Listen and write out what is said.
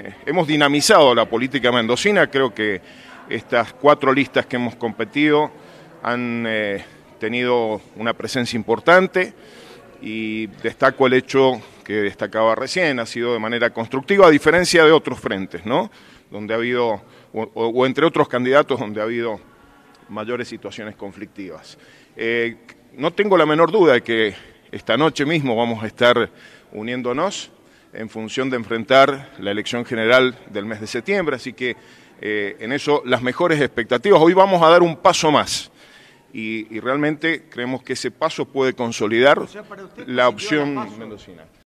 Eh, hemos dinamizado la política mendocina, creo que estas cuatro listas que hemos competido han eh, tenido una presencia importante y destaco el hecho que destacaba recién, ha sido de manera constructiva, a diferencia de otros frentes, ¿no? Donde ha habido, o, entre otros candidatos, donde ha habido mayores situaciones conflictivas. Eh, no tengo la menor duda de que esta noche mismo vamos a estar uniéndonos en función de enfrentar la elección general del mes de septiembre, así que eh, en eso las mejores expectativas. Hoy vamos a dar un paso más y, realmente creemos que ese paso puede consolidar la opción mendocina.